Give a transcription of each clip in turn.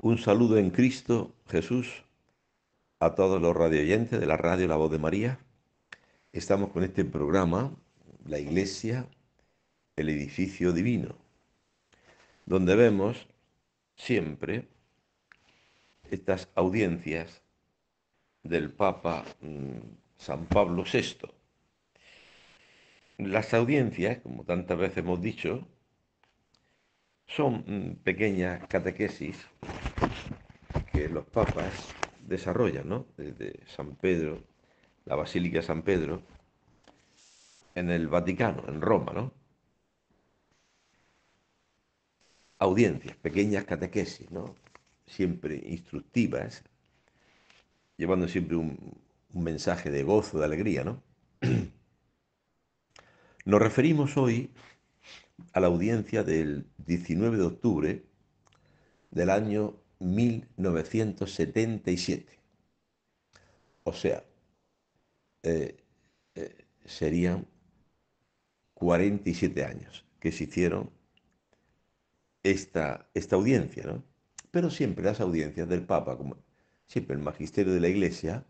Un saludo en Cristo Jesús a todos los radioyentes de la radio La Voz de María. Estamos con este programa, La Iglesia el edificio divino, donde vemos siempre estas audiencias del Papa mm, San Pablo VI. Las audiencias, como tantas veces hemos dicho, son mm, pequeñas catequesis que los papas desarrollan, ¿no? Desde San Pedro, la Basílica San Pedro, en el Vaticano, en Roma, ¿no? audiencias, pequeñas catequesis, siempre instructivas, llevando siempre un, mensaje de gozo, de alegría. ¿no? Nos referimos hoy a la audiencia del 19 de octubre del año 1977. O sea, eh, eh, serían 47 años que se hicieron esta, esta audiencia, ¿no? Pero siempre las audiencias del Papa, como siempre el magisterio de la Iglesia,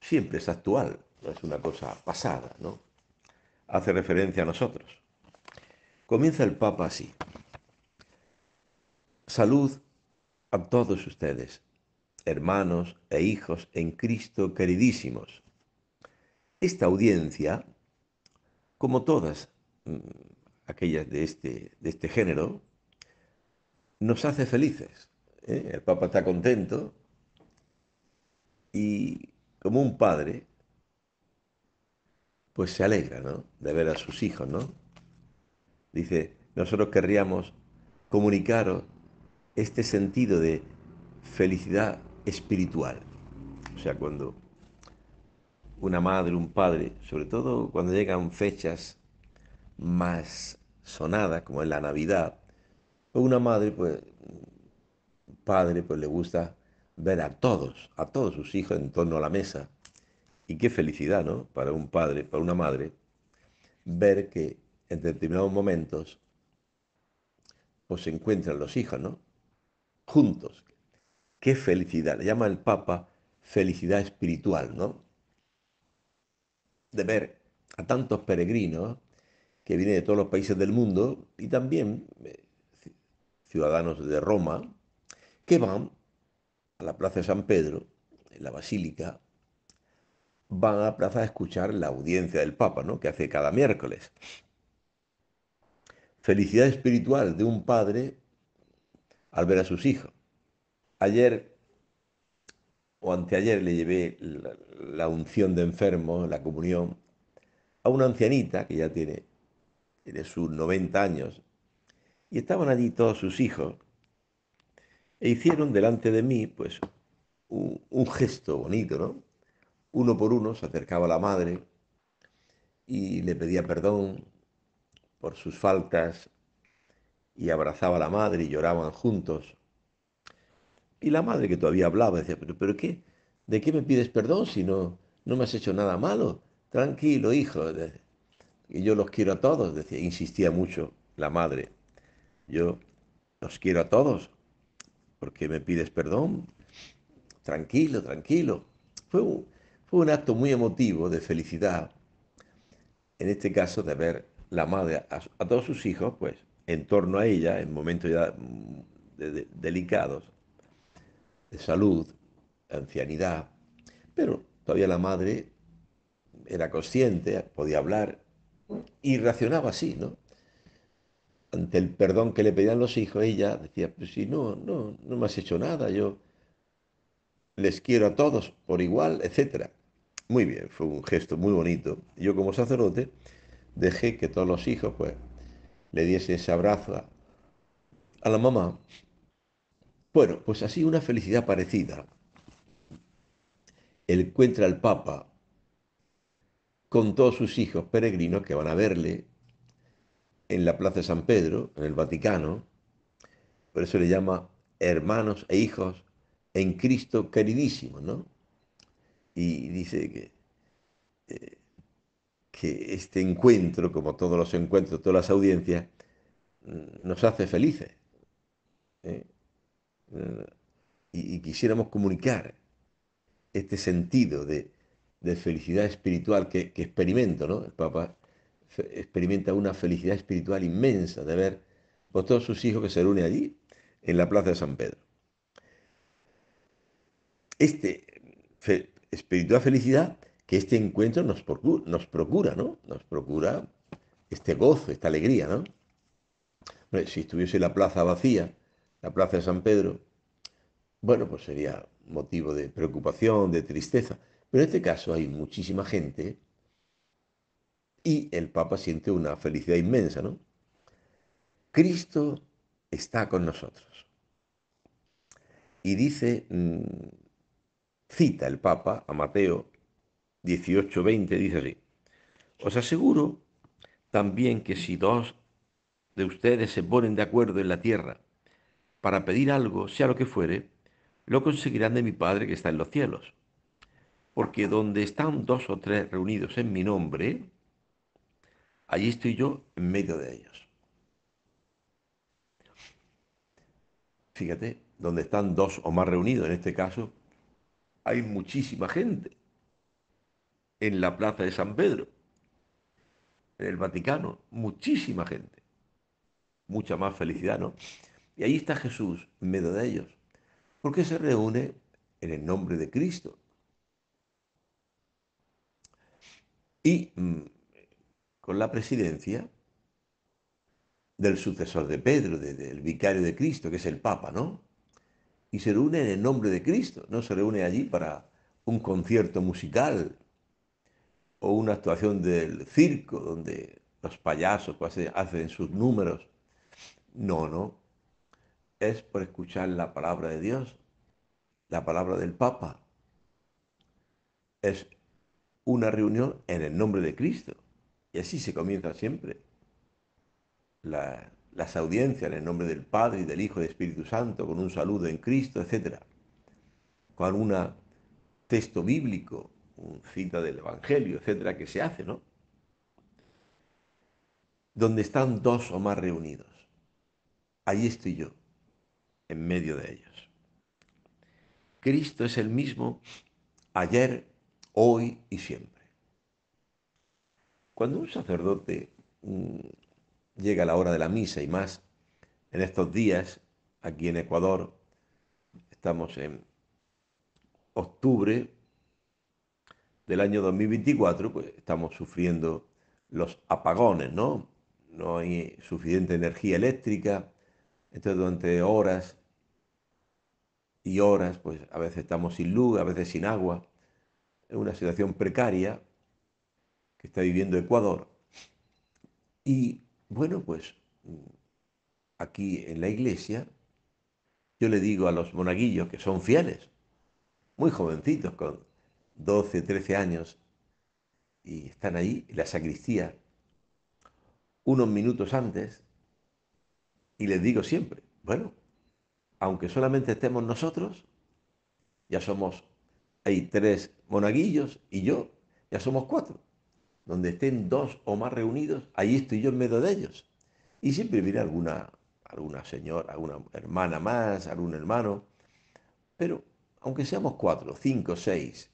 siempre es actual, no es una cosa pasada, ¿no? Hace referencia a nosotros. Comienza el Papa así. Salud a todos ustedes, hermanos e hijos en Cristo queridísimos. Esta audiencia, como todas mm, aquellas de este, de este género, nos hace felices. ¿eh? El Papa está contento y como un padre, pues se alegra ¿no? de ver a sus hijos. ¿no? Dice, nosotros querríamos comunicaros este sentido de felicidad espiritual. O sea, cuando una madre, un padre, sobre todo cuando llegan fechas más sonada, como en la Navidad, pues una madre, pues, padre, pues le gusta ver a todos, a todos sus hijos en torno a la mesa. Y qué felicidad, ¿no? Para un padre, para una madre, ver que en determinados momentos pues se encuentran los hijos, ¿no? Juntos. Qué felicidad. Le llama el Papa felicidad espiritual, ¿no? De ver a tantos peregrinos que viene de todos los países del mundo y también eh, ciudadanos de Roma que van a la Plaza de San Pedro, en la Basílica, van a la plaza a escuchar la audiencia del Papa, ¿no? que hace cada miércoles. Felicidad espiritual de un padre al ver a sus hijos. Ayer o anteayer le llevé la, la unción de enfermos, la comunión, a una ancianita que ya tiene de sus 90 años, y estaban allí todos sus hijos, e hicieron delante de mí, pues, un, gesto bonito, ¿no? Uno por uno se acercaba a la madre y le pedía perdón por sus faltas y abrazaba a la madre y lloraban juntos. Y la madre que todavía hablaba decía, pero, ¿qué? ¿De qué me pides perdón si no, no me has hecho nada malo? Tranquilo, hijo. Y yo los quiero a todos, decía, insistía mucho la madre. Yo los quiero a todos. porque me pides perdón? Tranquilo, tranquilo. Fue un, fue un acto muy emotivo de felicidad, en este caso de ver la madre a, todos sus hijos, pues, en torno a ella, en momentos ya mm, de, delicados, de salud, de ancianidad, pero todavía la madre era consciente, podía hablar, y racionaba así, ¿no? Ante el perdón que le pedían los hijos, ella decía, pues si no, no, no me has hecho nada, yo les quiero a todos por igual, etc. Muy bien, fue un gesto muy bonito. Yo como sacerdote dejé que todos los hijos, pues, le diese ese abrazo a, la mamá. Bueno, pues así una felicidad parecida. Él encuentra al Papa con todos sus hijos peregrinos que van a verle en la Plaza de San Pedro, en el Vaticano. Por eso le llama hermanos e hijos en Cristo queridísimo, ¿no? Y dice eh, que, este encuentro, como todos los encuentros, todas las audiencias, mm, nos hace felices. ¿eh? Eh, y quisiéramos comunicar este sentido de, de felicidad espiritual que, experimento, ¿no? El Papa experimenta una felicidad espiritual inmensa de ver a todos sus hijos que se reúnen allí en la plaza de San Pedro. Este espiritual felicidad que este encuentro nos procura, nos procura, ¿no? Nos procura este gozo, esta alegría, ¿no? si estuviese la plaza vacía, la plaza de San Pedro, bueno, pues sería motivo de preocupación, de tristeza. Pero en este caso hay muchísima gente y el Papa siente una felicidad inmensa, ¿no? Cristo está con nosotros. Y dice, mm, cita el Papa a Mateo 18, 20, dice así, os aseguro también que si dos de ustedes se ponen de acuerdo en la tierra para pedir algo, sea lo que fuere, lo conseguirán de mi Padre que está en los cielos porque donde están dos o tres reunidos en mi nombre, allí estoy yo en medio de ellos. Fíjate, donde están dos o más reunidos, en este caso, hay muchísima gente en la plaza de San Pedro, en el Vaticano, muchísima gente, mucha más felicidad, ¿no? Y ahí está Jesús en medio de ellos, porque se reúne en el nombre de Cristo, y mm, con la presidencia del sucesor de Pedro, del vicario de Cristo, que es el Papa, ¿no? Y se reúne en el nombre de Cristo, no se reúne allí para un concierto musical o una actuación del circo donde los payasos pues, hacen, hacen sus números. No, no. Es por escuchar la palabra de Dios, la palabra del Papa. Es una reunión en el nombre de Cristo. Y así se comienza siempre. las audiencias en el nombre del Padre y del Hijo y del Espíritu Santo, con un saludo en Cristo, etc. Con un texto bíblico, un cita del Evangelio, etc., que se hace, ¿no? Donde están dos o más reunidos. Ahí estoy yo, en medio de ellos. Cristo es el mismo ayer, hoy y siempre. Cuando un sacerdote mm, llega a la hora de la misa y más, en estos días, aquí en Ecuador, estamos en octubre del año 2024, pues estamos sufriendo los apagones, ¿no? No hay suficiente energía eléctrica, entonces durante horas y horas, pues a veces estamos sin luz, a veces sin agua en una situación precaria que está viviendo Ecuador. Y bueno, pues mm, aquí en la iglesia yo le digo a los monaguillos que son fieles, muy jovencitos, con 12, 13 años, y están ahí en la sacristía unos minutos antes, y les digo siempre, bueno, aunque solamente estemos nosotros, ya somos hay tres monaguillos y yo, ya somos cuatro. Donde estén dos o más reunidos, ahí estoy yo en medio de ellos. Y siempre viene alguna, alguna señora, alguna hermana más, algún hermano. Pero aunque seamos cuatro, cinco, seis,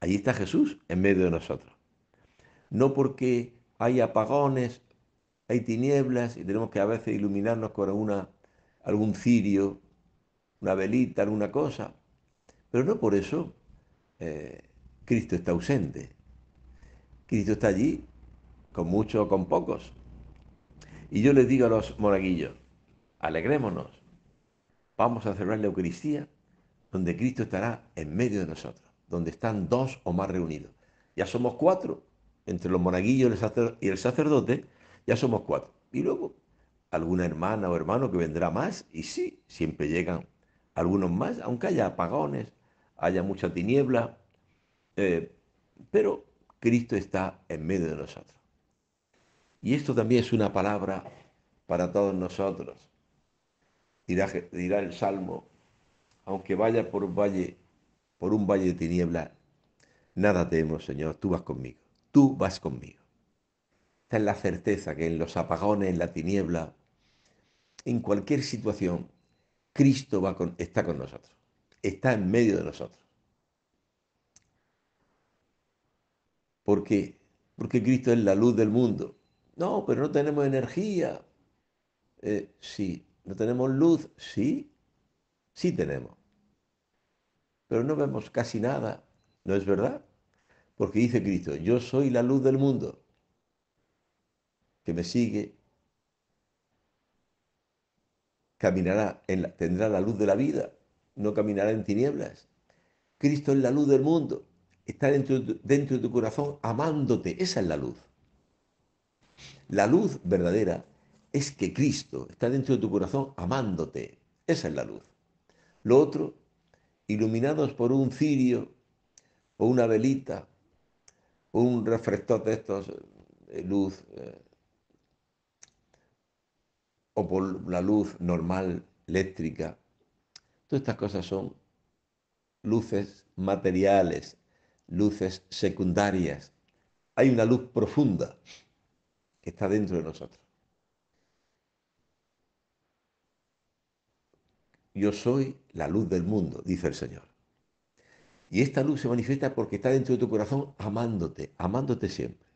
ahí está Jesús en medio de nosotros. No porque hay apagones, hay tinieblas y tenemos que a veces iluminarnos con algún cirio, una velita, alguna cosa. Pero no por eso eh, Cristo está ausente. Cristo está allí, con muchos o con pocos. Y yo les digo a los monaguillos, alegrémonos, vamos a celebrar la Eucaristía donde Cristo estará en medio de nosotros, donde están dos o más reunidos. Ya somos cuatro, entre los monaguillos y el sacerdote, ya somos cuatro. Y luego, alguna hermana o hermano que vendrá más, y sí, siempre llegan algunos más, aunque haya apagones, haya mucha tiniebla, eh, pero Cristo está en medio de nosotros. Y esto también es una palabra para todos nosotros. Dirá, el Salmo, aunque vaya por un valle, por un valle de tiniebla, nada temo, Señor, tú vas conmigo, tú vas conmigo. Esta es la certeza que en los apagones, en la tiniebla, en cualquier situación, Cristo va está con nosotros está en medio de nosotros. porque Porque Cristo es la luz del mundo. No, pero no tenemos energía. Eh, sí. ¿No tenemos luz? Sí. Sí tenemos. Pero no vemos casi nada. ¿No es verdad? Porque dice Cristo, yo soy la luz del mundo. Que me sigue caminará, en la, tendrá la luz de la vida no caminará en tinieblas. Cristo es la luz del mundo, está dentro, dentro de tu corazón amándote, esa es la luz. La luz verdadera es que Cristo está dentro de tu corazón amándote, esa es la luz. Lo otro, iluminados por un cirio o una velita o un reflector de estos, eh, luz, eh, o por la luz normal, eléctrica, estas cosas son luces materiales, luces secundarias. Hay una luz profunda que está dentro de nosotros. Yo soy la luz del mundo, dice el Señor. Y esta luz se manifiesta porque está dentro de tu corazón amándote, amándote siempre,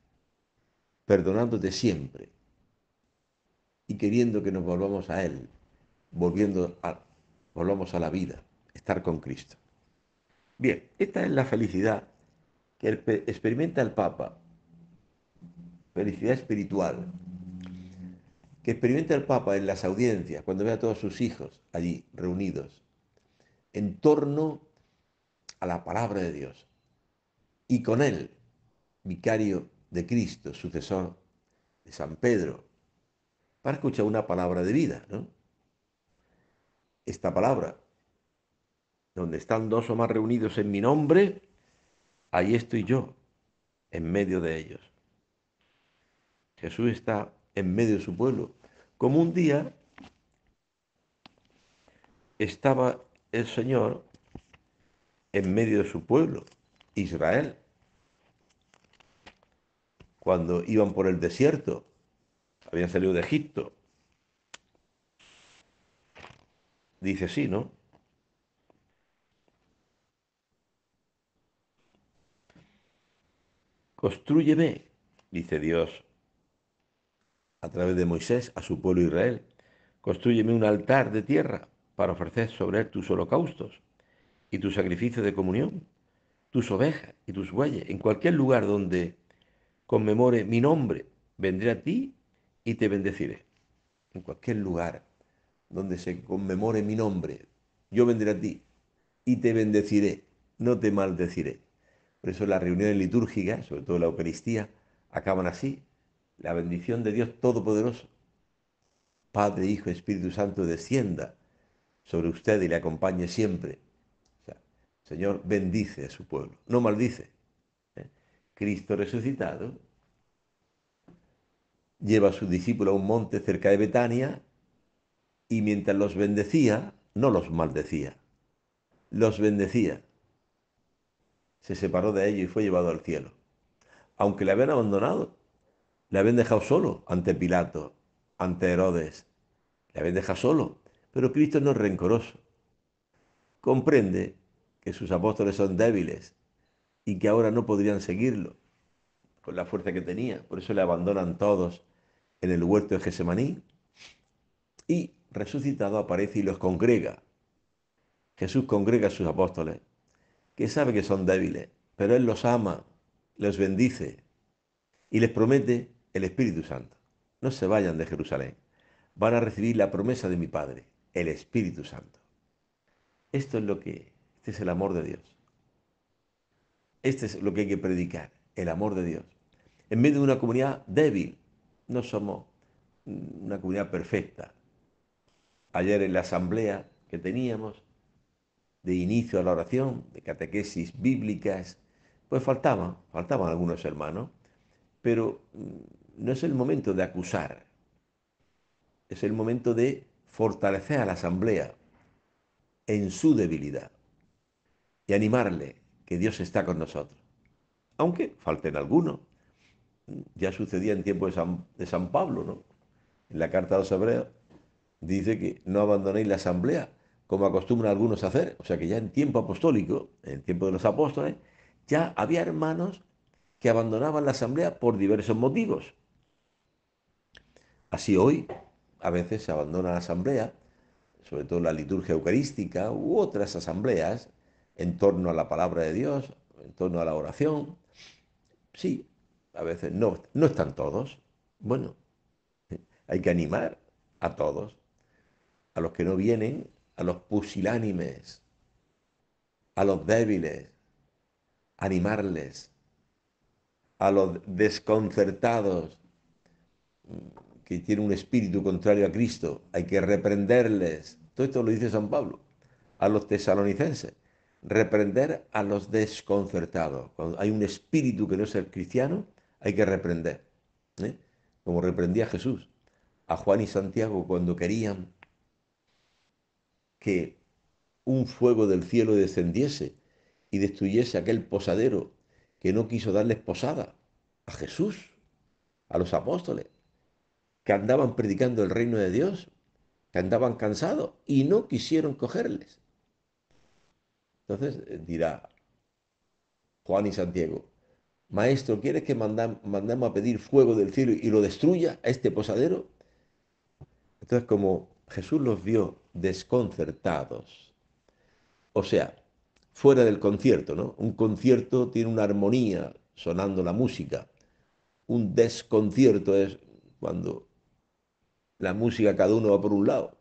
perdonándote siempre y queriendo que nos volvamos a Él, volviendo a, volvamos a la vida, estar con Cristo. Bien, esta es la felicidad que experimenta el Papa, felicidad espiritual, que experimenta el Papa en las audiencias, cuando ve a todos sus hijos allí reunidos, en torno a la palabra de Dios. Y con él, vicario de Cristo, sucesor de San Pedro, para escuchar una palabra de vida, ¿no? esta palabra. Donde están dos o más reunidos en mi nombre, ahí estoy yo, en medio de ellos. Jesús está en medio de su pueblo. Como un día estaba el Señor en medio de su pueblo, Israel, cuando iban por el desierto, habían salido de Egipto, Dice así, ¿no? Construyeme, dice Dios a través de Moisés a su pueblo Israel, Constrúyeme un altar de tierra para ofrecer sobre él tus holocaustos y tus sacrificios de comunión, tus ovejas y tus bueyes. En cualquier lugar donde conmemore mi nombre, vendré a ti y te bendeciré. En cualquier lugar donde se conmemore mi nombre. Yo vendré a ti y te bendeciré, no te maldeciré. Por eso las reuniones litúrgicas, sobre todo la Eucaristía, acaban así. La bendición de Dios Todopoderoso, Padre, Hijo, Espíritu Santo, descienda sobre usted y le acompañe siempre. Señor, bendice a su pueblo, no maldice. ¿eh? Cristo resucitado lleva a su discípulo a un monte cerca de Betania y mientras los bendecía, no los maldecía, los bendecía. Se separó de ellos y fue llevado al cielo. Aunque le habían abandonado, le habían dejado solo ante Pilato, ante Herodes, le habían dejado solo, pero Cristo no es rencoroso. Comprende que sus apóstoles son débiles y que ahora no podrían seguirlo con la fuerza que tenía, por eso le abandonan todos en el huerto de Gesemaní. Y resucitado aparece y los congrega. Jesús congrega a sus apóstoles, que sabe que son débiles, pero Él los ama, los bendice y les promete el Espíritu Santo. No se vayan de Jerusalén, van a recibir la promesa de mi Padre, el Espíritu Santo. Esto es lo que, este es el amor de Dios. Este es lo que hay que predicar, el amor de Dios. En medio de una comunidad débil, no somos una comunidad perfecta, ayer en la asamblea que teníamos de inicio a la oración, de catequesis bíblicas, pues faltaban, faltaban algunos hermanos, pero mm, no es el momento de acusar, es el momento de fortalecer a la asamblea en su debilidad y animarle que Dios está con nosotros. Aunque falten algunos, ya sucedía en tiempo de San, Pablo, ¿no? En la carta de los hebreos, dice que no abandonéis la asamblea, como acostumbran algunos a hacer. O sea que ya en tiempo apostólico, en el tiempo de los apóstoles, ya había hermanos que abandonaban la asamblea por diversos motivos. Así hoy a veces se abandona la asamblea, sobre todo la liturgia eucarística u otras asambleas en torno a la palabra de Dios, en torno a la oración. Sí, a veces no, no están todos. Bueno, hay que animar a todos a los que no vienen, a los pusilánimes, a los débiles, animarles, a los desconcertados, que tienen un espíritu contrario a Cristo, hay que reprenderles. Todo esto lo dice San Pablo, a los tesalonicenses, reprender a los desconcertados. Cuando hay un espíritu que no es el cristiano, hay que reprender, ¿eh? como reprendía Jesús a Juan y Santiago cuando querían que un fuego del cielo descendiese y destruyese aquel posadero que no quiso darles posada, a Jesús, a los apóstoles, que andaban predicando el reino de Dios, que andaban cansados y no quisieron cogerles. Entonces eh, dirá Juan y Santiago, Maestro, ¿quieres que mandamos a pedir fuego del cielo y lo destruya a este posadero? Entonces, como Jesús los vio desconcertados. O sea, fuera del concierto, ¿no? Un concierto tiene una armonía sonando la música. Un desconcierto es cuando la música cada uno va por un lado.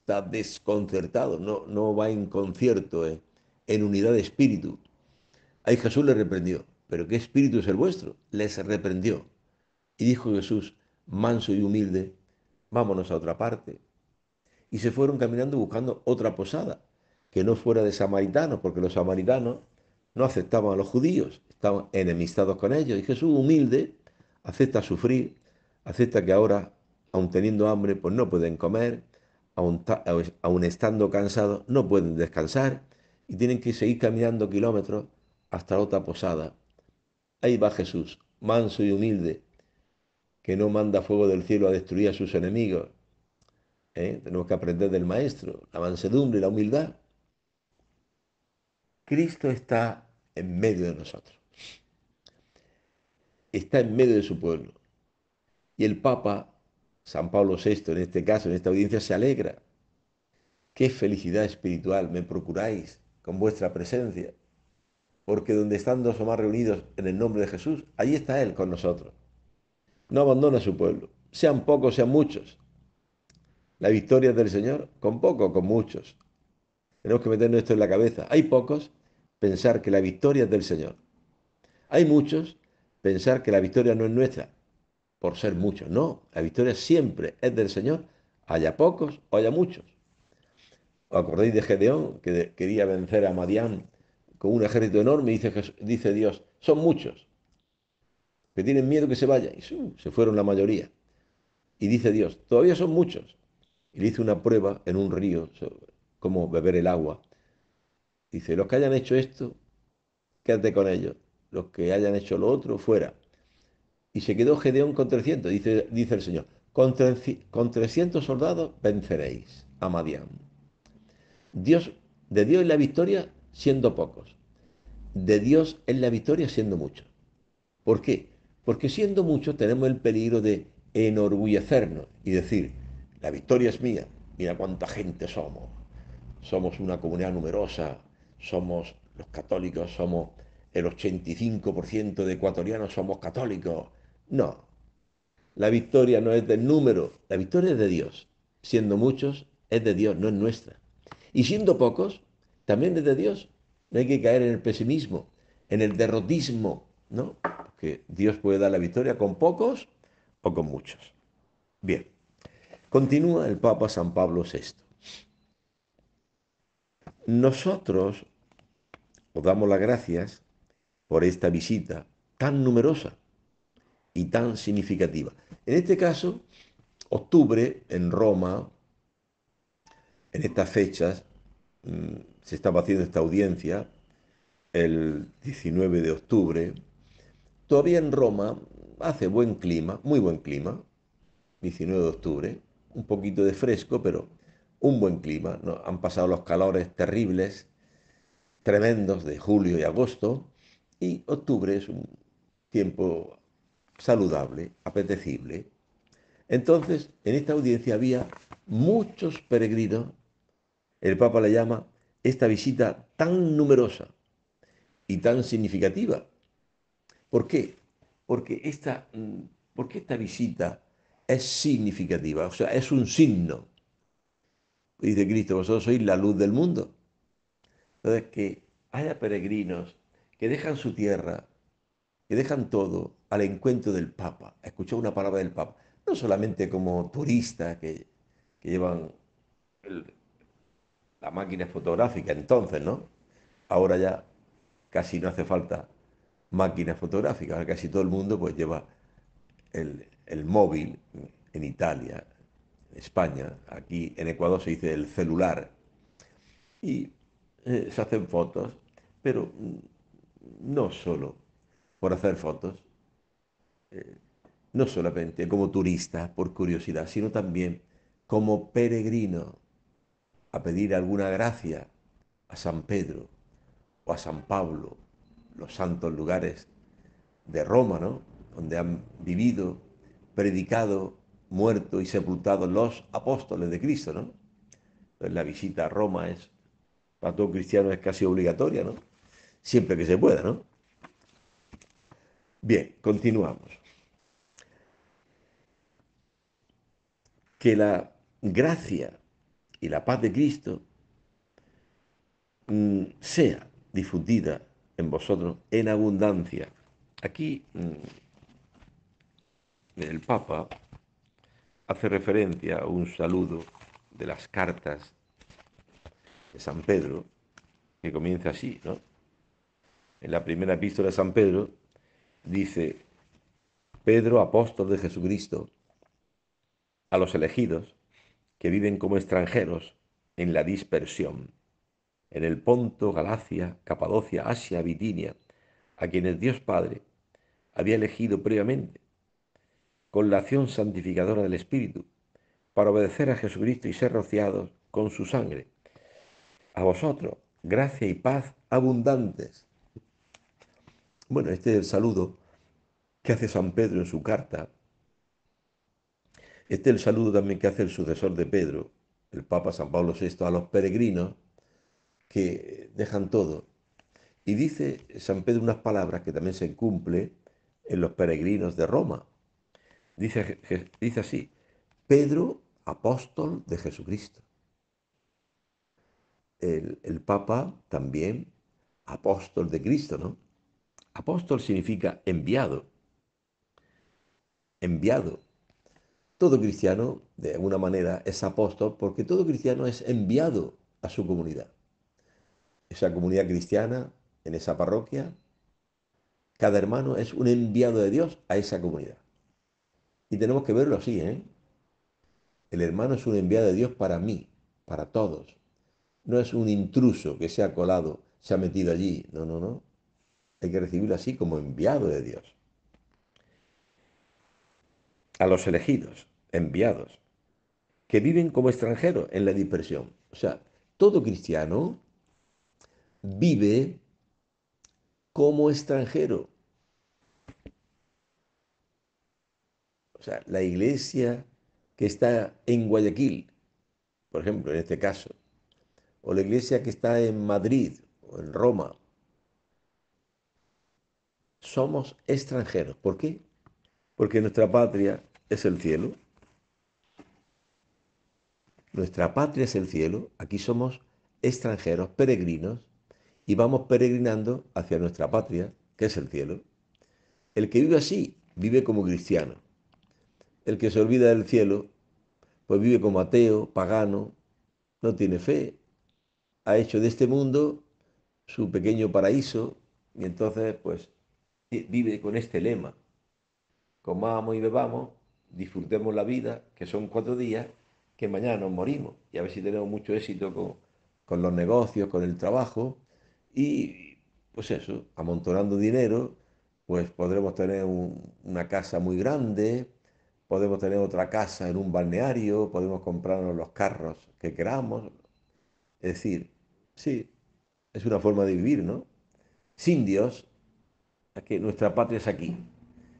Está desconcertado, no, no va en concierto, eh, en unidad de espíritu. Ahí Jesús le reprendió. ¿Pero qué espíritu es el vuestro? Les reprendió. Y dijo Jesús, manso y humilde, vámonos a otra parte, y se fueron caminando buscando otra posada, que no fuera de samaritanos, porque los samaritanos no aceptaban a los judíos, estaban enemistados con ellos. Y Jesús, humilde, acepta sufrir, acepta que ahora, aun teniendo hambre, pues no pueden comer, aun, pues, estando cansados, no pueden descansar y tienen que seguir caminando kilómetros hasta otra posada. Ahí va Jesús, manso y humilde, que no manda fuego del cielo a destruir a sus enemigos, ¿eh? Tenemos que aprender del Maestro, la mansedumbre y la humildad. Cristo está en medio de nosotros. Está en medio de su pueblo. Y el Papa, San Pablo VI, en este caso, en esta audiencia, se alegra. Qué felicidad espiritual me procuráis con vuestra presencia. Porque donde están dos o más reunidos en el nombre de Jesús, ahí está Él con nosotros. No abandona a su pueblo, sean pocos, sean muchos la victoria del Señor? Con pocos, con muchos. Tenemos que meternos esto en la cabeza. Hay pocos, pensar que la victoria es del Señor. Hay muchos, pensar que la victoria no es nuestra, por ser muchos. No, la victoria siempre es del Señor, haya pocos o haya muchos. ¿Os acordáis de Gedeón, que quería vencer a Madián con un ejército enorme? dice, dice Dios, son muchos, que tienen miedo que se vayan. Y se fueron la mayoría. Y dice Dios, todavía son muchos, y le hice una prueba en un río sobre cómo beber el agua. Dice, los que hayan hecho esto, quédate con ellos. Los que hayan hecho lo otro, fuera. Y se quedó Gedeón con 300, dice, dice el Señor. Con, con 300 soldados venceréis a Dios, de Dios es la victoria siendo pocos. De Dios es la victoria siendo muchos. ¿Por qué? Porque siendo muchos tenemos el peligro de enorgullecernos y decir, la victoria es mía. Mira cuánta gente somos. Somos una comunidad numerosa. Somos los católicos, somos el 85% de ecuatorianos somos católicos. No. La victoria no es del número, la victoria es de Dios. Siendo muchos, es de Dios, no es nuestra. Y siendo pocos, también es de Dios. No hay que caer en el pesimismo, en el derrotismo, ¿no? Porque Dios puede dar la victoria con pocos o con muchos. Bien. Continúa el Papa San Pablo VI. Nosotros os damos las gracias por esta visita tan numerosa y tan significativa. En este caso, octubre en Roma, en estas fechas, mm, se estaba haciendo esta audiencia el 19 de octubre. Todavía en Roma hace buen clima, muy buen clima, 19 de octubre, un poquito de fresco, pero un buen clima. Han pasado los calores terribles, tremendos de julio y agosto, y octubre es un tiempo saludable, apetecible. Entonces, en esta audiencia había muchos peregrinos. El Papa le llama esta visita tan numerosa y tan significativa. ¿Por qué? porque esta mm, visita es significativa, o sea, es un signo. Dice Cristo, vosotros sois la luz del mundo. Entonces, que haya peregrinos que dejan su tierra, que dejan todo al encuentro del Papa, escuchar una palabra del Papa, no solamente como turistas que, llevan la máquina fotográfica entonces, ¿no? Ahora ya casi no hace falta máquinas fotográficas, casi todo el mundo pues lleva el, el móvil en Italia, en España, aquí en Ecuador se dice el celular. Y eh, se hacen fotos, pero mm, no solo por hacer fotos, eh, no solamente como turista, por curiosidad, sino también como peregrino a pedir alguna gracia a San Pedro o a San Pablo, los santos lugares de Roma, ¿no? Donde han vivido predicado, muerto y sepultado los apóstoles de Cristo, ¿no? Entonces la visita a Roma es, para todo cristiano es casi obligatoria, ¿no? Siempre que se pueda, ¿no? Bien, continuamos. Que la gracia y la paz de Cristo mm, sea difundida en vosotros en abundancia. Aquí mm, el Papa hace referencia a un saludo de las cartas de San Pedro que comienza así, ¿no? En la primera epístola de San Pedro dice, Pedro, apóstol de Jesucristo, a los elegidos que viven como extranjeros en la dispersión, en el Ponto, Galacia, Capadocia, Asia, Bitinia, a quienes Dios Padre había elegido previamente con la acción santificadora del Espíritu, para obedecer a Jesucristo y ser rociados con su sangre. A vosotros, gracia y paz abundantes. Bueno, este es el saludo que hace San Pedro en su carta. Este es el saludo también que hace el sucesor de Pedro, el Papa San Pablo VI, a los peregrinos que dejan todo. Y dice San Pedro unas palabras que también se cumple en los peregrinos de Roma, Dice, dice así, Pedro, apóstol de Jesucristo. El, el Papa también, apóstol de Cristo, ¿no? Apóstol significa enviado, enviado. Todo cristiano, de alguna manera, es apóstol porque todo cristiano es enviado a su comunidad. Esa comunidad cristiana, en esa parroquia, cada hermano es un enviado de Dios a esa comunidad. Y tenemos que verlo así, ¿eh? El hermano es un enviado de Dios para mí, para todos. No es un intruso que se ha colado, se ha metido allí. No, no, no. Hay que recibirlo así como enviado de Dios. A los elegidos, enviados, que viven como extranjeros en la dispersión. O sea, todo cristiano vive como extranjero O sea, la iglesia que está en Guayaquil, por ejemplo, en este caso, o la iglesia que está en Madrid o en Roma, somos extranjeros. ¿Por qué? Porque nuestra patria es el cielo. Nuestra patria es el cielo. Aquí somos extranjeros, peregrinos, y vamos peregrinando hacia nuestra patria, que es el cielo. El que vive así, vive como cristiano. El que se olvida del cielo, pues vive como ateo, pagano, no tiene fe, ha hecho de este mundo su pequeño paraíso y entonces pues vive con este lema. Comamos y bebamos, disfrutemos la vida, que son cuatro días, que mañana nos morimos y a ver si tenemos mucho éxito con, los negocios, con el trabajo y pues eso, amontonando dinero, pues podremos tener una casa muy grande, podemos tener otra casa en un balneario, podemos comprarnos los carros que queramos. Es decir, sí, es una forma de vivir, ¿no? Sin Dios, aquí, nuestra patria es aquí.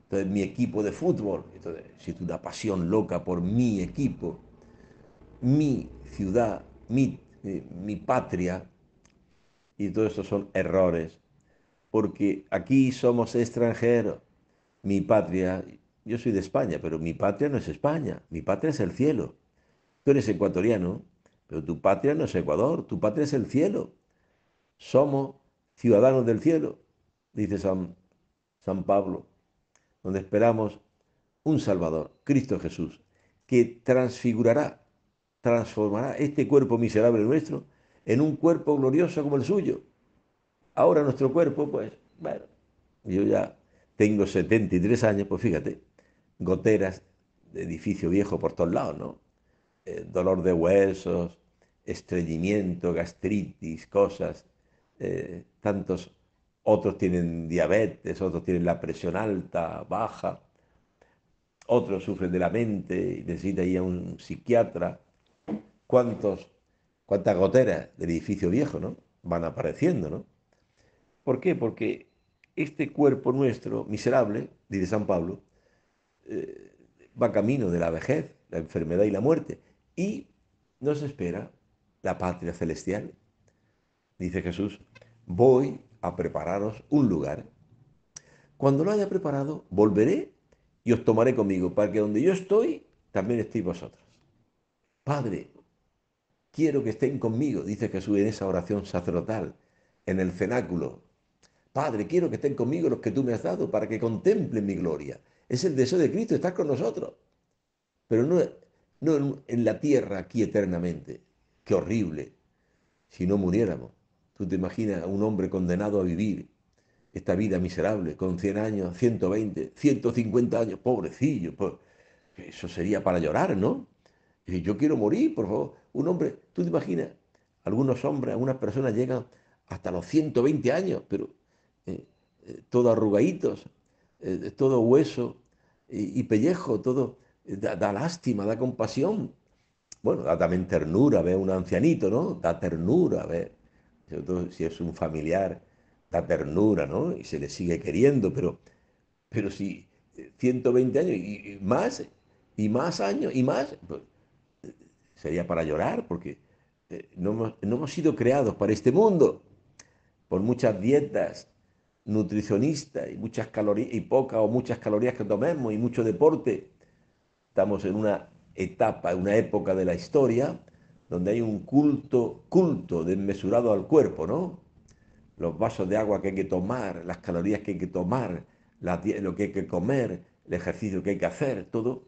Entonces, mi equipo de fútbol, entonces, es una pasión loca por mi equipo, mi ciudad, mi, eh, mi patria, y todo eso son errores, porque aquí somos extranjeros, mi patria, yo soy de España, pero mi patria no es España, mi patria es el cielo. Tú eres ecuatoriano, pero tu patria no es Ecuador, tu patria es el cielo. Somos ciudadanos del cielo, dice San, Pablo, donde esperamos un Salvador, Cristo Jesús, que transfigurará, transformará este cuerpo miserable nuestro en un cuerpo glorioso como el suyo. Ahora nuestro cuerpo, pues, bueno, yo ya tengo 73 años, pues fíjate, goteras de edificio viejo por todos lados, ¿no? Eh, dolor de huesos, estreñimiento, gastritis, cosas. Eh, tantos, otros tienen diabetes, otros tienen la presión alta, baja, otros sufren de la mente y necesitan ir a un psiquiatra. ¿Cuántos, ¿Cuántas goteras del edificio viejo ¿no? van apareciendo? ¿no? ¿Por qué? Porque este cuerpo nuestro, miserable, dice San Pablo, eh, va camino de la vejez, la enfermedad y la muerte. Y nos espera la patria celestial. Dice Jesús, voy a prepararos un lugar. Cuando lo haya preparado, volveré y os tomaré conmigo, para que donde yo estoy, también estéis vosotros. Padre, quiero que estén conmigo, dice Jesús en esa oración sacerdotal, en el cenáculo. Padre, quiero que estén conmigo los que tú me has dado, para que contemplen mi gloria, es el deseo de Cristo, estar con nosotros. Pero no, no en la tierra aquí eternamente. Qué horrible. Si no muriéramos. Tú te imaginas a un hombre condenado a vivir esta vida miserable, con 100 años, 120, 150 años, pobrecillo. Eso sería para llorar, ¿no? Yo quiero morir, por favor. Un hombre, tú te imaginas, algunos hombres, algunas personas llegan hasta los 120 años, pero eh, eh, todos arrugaditos, eh, eh, todo hueso y, pellejo, todo eh, da, lástima, da compasión. Bueno, da también ternura ver un ancianito, ¿no? Da ternura ver, si es un familiar, da ternura, ¿no? Y se le sigue queriendo, pero, pero si 120 años y, más, y más años, y más, pues, sería para llorar, porque no hemos sido creados para este mundo, por muchas dietas, nutricionista y muchas calorías y pocas o muchas calorías que tomemos y mucho deporte. Estamos en una etapa, una época de la historia donde hay un culto, culto desmesurado al cuerpo, ¿no? Los vasos de agua que hay que tomar, las calorías que hay que tomar, lo que hay que comer, el ejercicio que hay que hacer, todo,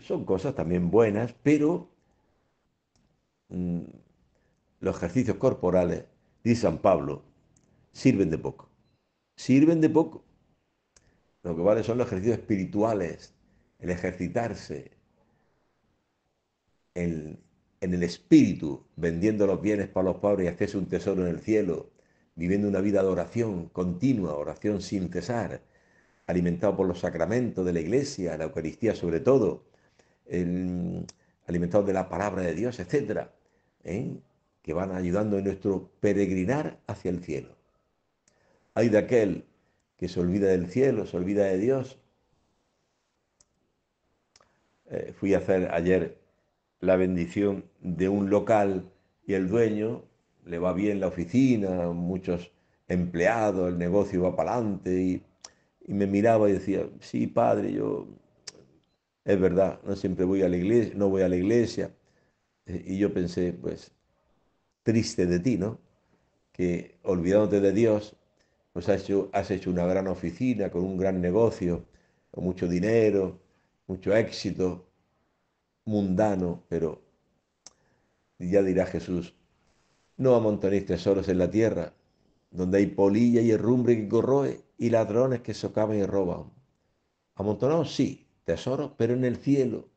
son cosas también buenas, pero mm, los ejercicios corporales, dice San Pablo, sirven de poco sirven de poco. Lo que vale son los ejercicios espirituales, el ejercitarse en el espíritu, vendiendo los bienes para los pobres y hacerse un tesoro en el cielo, viviendo una vida de oración continua, oración sin cesar, alimentado por los sacramentos de la iglesia, la Eucaristía sobre todo, alimentado de la palabra de Dios, etcétera, ¿eh? que van ayudando en nuestro peregrinar hacia el cielo. Hay de aquel que se olvida del cielo, se olvida de Dios. Eh, fui a hacer ayer la bendición de un local y el dueño le va bien la oficina, muchos empleados, el negocio va para adelante y, y me miraba y decía, sí, padre, yo es verdad, no siempre voy a la iglesia, no voy a la iglesia. Eh, y yo pensé, pues, triste de ti, ¿no? Que olvidándote de Dios, pues has hecho, una gran oficina con un gran negocio, con mucho dinero, mucho éxito mundano, pero ya dirá Jesús, no amontonéis tesoros en la tierra, donde hay polilla y herrumbre que corroe y ladrones que socavan y roban. Amontonados sí, tesoros, pero en el cielo,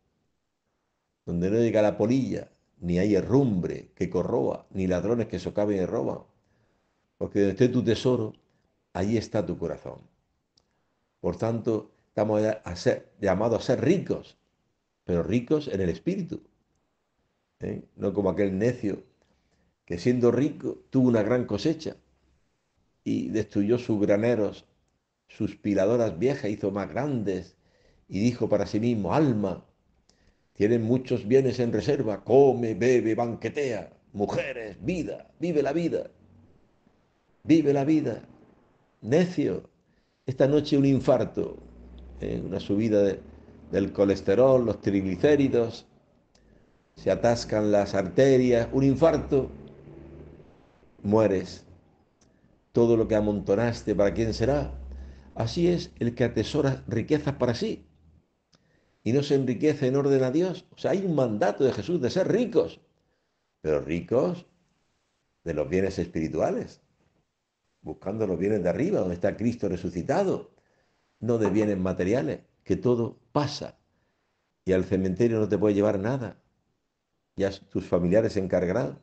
donde no llega la polilla, ni hay herrumbre que corroa, ni ladrones que socaven y roban. Porque donde esté tu tesoro, Ahí está tu corazón. Por tanto, estamos a ser, llamados a ser ricos, pero ricos en el espíritu. ¿eh? No como aquel necio que siendo rico tuvo una gran cosecha y destruyó sus graneros, sus piladoras viejas hizo más grandes y dijo para sí mismo, alma, tienen muchos bienes en reserva, come, bebe, banquetea, mujeres, vida, vive la vida, vive la vida, necio, esta noche un infarto, ¿eh? una subida del colesterol, los triglicéridos, se atascan las arterias, un infarto, mueres. Todo lo que amontonaste, ¿para quién será? Así es el que atesora riquezas para sí y no se enriquece en orden a Dios. O sea, hay un mandato de Jesús de ser ricos, pero ricos de los bienes espirituales buscando los bienes de arriba, donde está Cristo resucitado, no de bienes materiales, que todo pasa. Y al cementerio no te puede llevar nada. Ya tus familiares se encargarán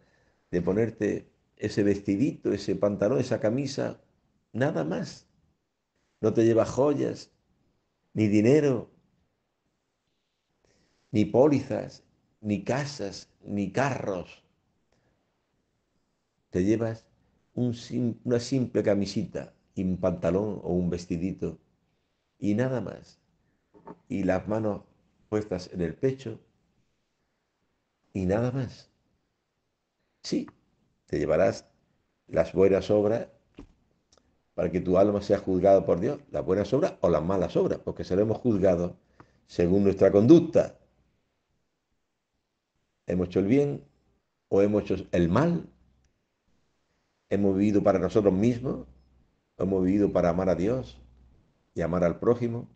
de ponerte ese vestidito, ese pantalón, esa camisa, nada más. No te llevas joyas, ni dinero, ni pólizas, ni casas, ni carros. Te llevas una simple camisita y un pantalón o un vestidito y nada más. Y las manos puestas en el pecho y nada más. Sí, te llevarás las buenas obras para que tu alma sea juzgada por Dios, las buenas obras o las malas obras, porque seremos juzgados según nuestra conducta. ¿Hemos hecho el bien o hemos hecho el mal? ¿Hemos vivido para nosotros mismos? ¿Hemos vivido para amar a Dios y amar al prójimo?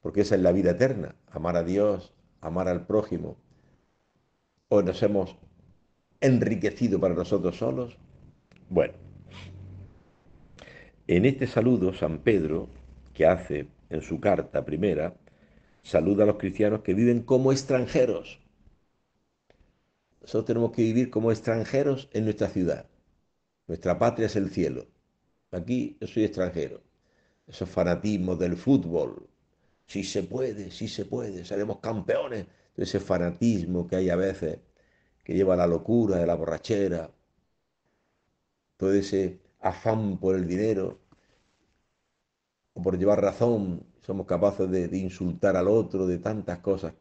Porque esa es la vida eterna, amar a Dios, amar al prójimo. ¿O nos hemos enriquecido para nosotros solos? Bueno, en este saludo San Pedro, que hace en su carta primera, saluda a los cristianos que viven como extranjeros. Nosotros tenemos que vivir como extranjeros en nuestra ciudad. Nuestra patria es el cielo. Aquí yo soy extranjero. Esos fanatismos del fútbol. Si se puede, si se puede, seremos campeones. Ese fanatismo que hay a veces, que lleva a la locura, a la borrachera. Todo ese afán por el dinero o por llevar razón. Somos capaces de, de insultar al otro, de tantas cosas.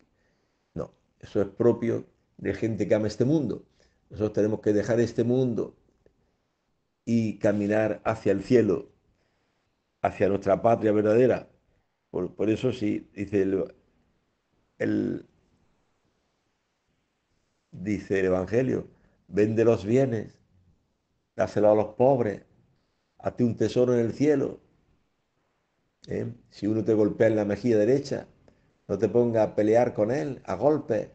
No, eso es propio de gente que ama este mundo. Nosotros tenemos que dejar este mundo y caminar hacia el cielo, hacia nuestra patria verdadera. Por, eso sí, dice el, dice el Evangelio, vende los bienes, dáselo a los pobres, hazte un tesoro en el cielo. ¿eh? Si uno te golpea en la mejilla derecha, no te ponga a pelear con él, a golpe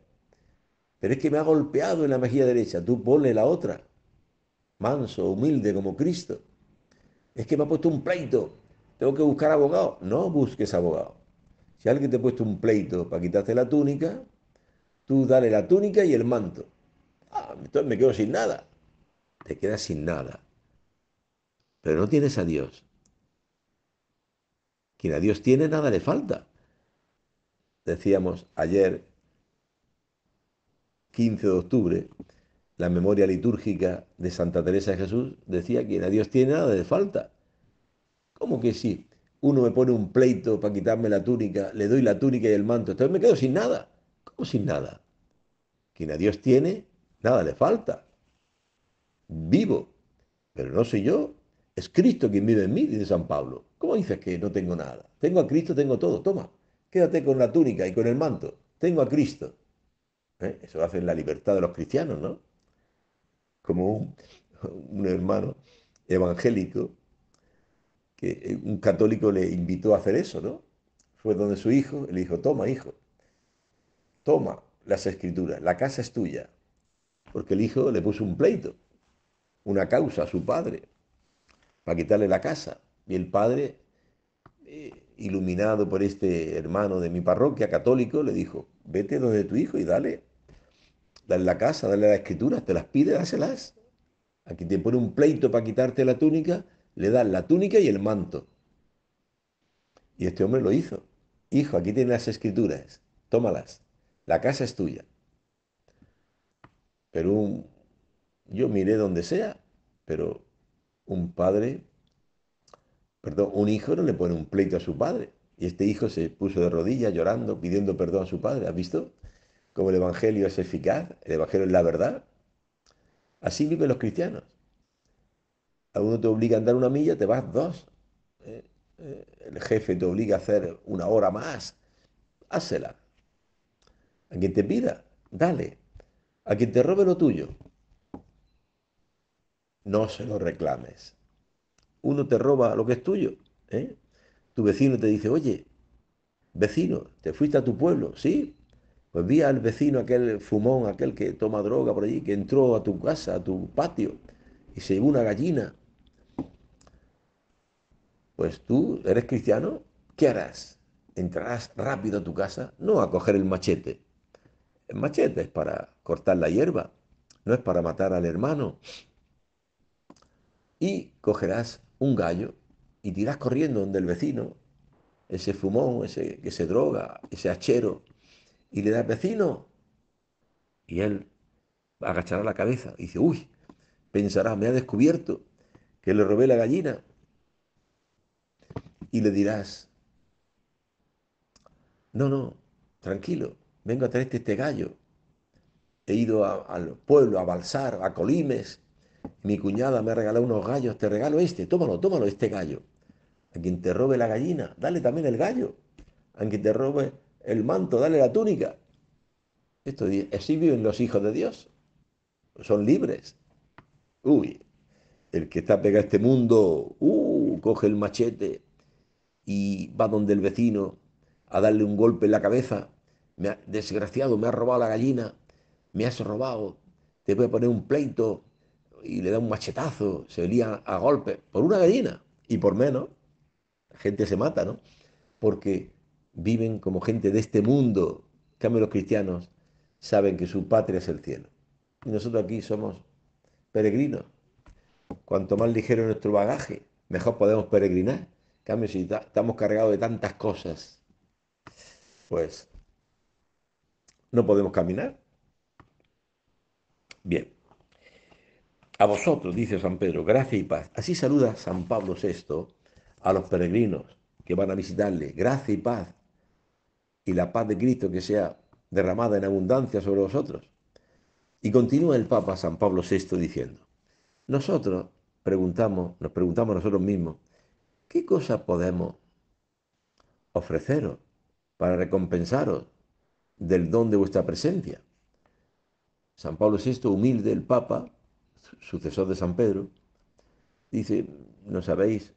Pero es que me ha golpeado en la mejilla derecha, tú ponle la otra manso, humilde como Cristo. Es que me ha puesto un pleito, tengo que buscar abogado. No busques abogado. Si alguien te ha puesto un pleito para quitarte la túnica, tú dale la túnica y el manto. Ah, entonces me quedo sin nada. Te quedas sin nada. Pero no tienes a Dios. Quien a Dios tiene, nada le falta. Decíamos ayer, 15 de octubre, la memoria litúrgica de Santa Teresa de Jesús decía que a Dios tiene nada de falta. ¿Cómo que sí? Uno me pone un pleito para quitarme la túnica, le doy la túnica y el manto, entonces me quedo sin nada. ¿Cómo sin nada? Quien a Dios tiene, nada le falta. Vivo, pero no soy yo, es Cristo quien vive en mí, dice San Pablo. ¿Cómo dices que no tengo nada? Tengo a Cristo, tengo todo, toma, quédate con la túnica y con el manto, tengo a Cristo. ¿Eh? Eso hace la libertad de los cristianos, ¿no? como un, hermano evangélico, que eh, un católico le invitó a hacer eso, ¿no? Fue donde su hijo, le dijo, toma hijo, toma las escrituras, la casa es tuya, porque el hijo le puso un pleito, una causa a su padre, para quitarle la casa. Y el padre, eh, iluminado por este hermano de mi parroquia católico, le dijo, vete donde tu hijo y dale dale la casa, dale las escrituras, te las pide, dáselas. Aquí te pone un pleito para quitarte la túnica, le das la túnica y el manto. Y este hombre lo hizo. Hijo, aquí tienes las escrituras, tómalas, la casa es tuya. Pero un, yo miré donde sea, pero un padre, perdón, un hijo no le pone un pleito a su padre. Y este hijo se puso de rodillas llorando, pidiendo perdón a su padre, ¿has visto? como el Evangelio es eficaz, el Evangelio es la verdad, así viven los cristianos. A uno te obliga a andar una milla, te vas dos. Eh, eh, el jefe te obliga a hacer una hora más, házela. A quien te pida, dale. A quien te robe lo tuyo, no se lo reclames. Uno te roba lo que es tuyo. ¿eh? Tu vecino te dice, oye, vecino, te fuiste a tu pueblo, ¿sí? Pues vi al vecino, aquel fumón, aquel que toma droga por allí, que entró a tu casa, a tu patio, y se llevó una gallina. Pues tú eres cristiano, ¿qué harás? ¿Entrarás rápido a tu casa? No a coger el machete. El machete es para cortar la hierba, no es para matar al hermano. Y cogerás un gallo y tirás corriendo donde el vecino, ese fumón, ese que se droga, ese hachero, y le da vecino. Y él agachará la cabeza y dice, uy, pensarás me ha descubierto que le robé la gallina. Y le dirás, no, no, tranquilo, vengo a traerte este gallo. He ido al pueblo, a Balsar, a Colimes. Mi cuñada me ha regalado unos gallos, te regalo este, tómalo, tómalo este gallo. A quien te robe la gallina, dale también el gallo. A quien te robe el manto, dale la túnica. Esto, así viven los hijos de Dios. Son libres. Uy, el que está pegado a este mundo, uh, coge el machete y va donde el vecino a darle un golpe en la cabeza. Me ha, desgraciado, me ha robado la gallina, me has robado, te voy a poner un pleito y le da un machetazo, se olía a golpes por una gallina y por menos. La gente se mata, ¿no? Porque viven como gente de este mundo. cambio, los cristianos saben que su patria es el cielo. Y nosotros aquí somos peregrinos. Cuanto más ligero nuestro bagaje, mejor podemos peregrinar. En cambio, si estamos cargados de tantas cosas, pues no podemos caminar. Bien. A vosotros, dice San Pedro, gracia y paz. Así saluda San Pablo VI a los peregrinos que van a visitarle. Gracia y paz y la paz de Cristo que sea derramada en abundancia sobre vosotros. Y continúa el Papa San Pablo VI diciendo, nosotros preguntamos, nos preguntamos nosotros mismos, ¿qué cosa podemos ofreceros para recompensaros del don de vuestra presencia? San Pablo VI, humilde, el Papa, sucesor de San Pedro, dice, nos habéis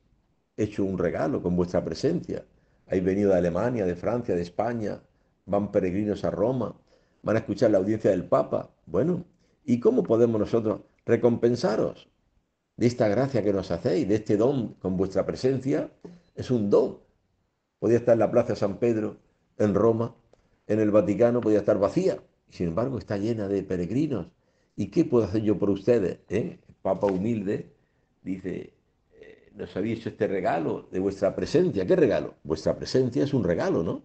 hecho un regalo con vuestra presencia, hay venido de Alemania, de Francia, de España, van peregrinos a Roma, van a escuchar la audiencia del Papa. Bueno, ¿y cómo podemos nosotros recompensaros de esta gracia que nos hacéis, de este don con vuestra presencia? Es un don. Podía estar en la Plaza San Pedro, en Roma, en el Vaticano, podía estar vacía. Sin embargo, está llena de peregrinos. ¿Y qué puedo hacer yo por ustedes? ¿Eh? El Papa humilde dice, nos habéis hecho este regalo de vuestra presencia. ¿Qué regalo? Vuestra presencia es un regalo, ¿no?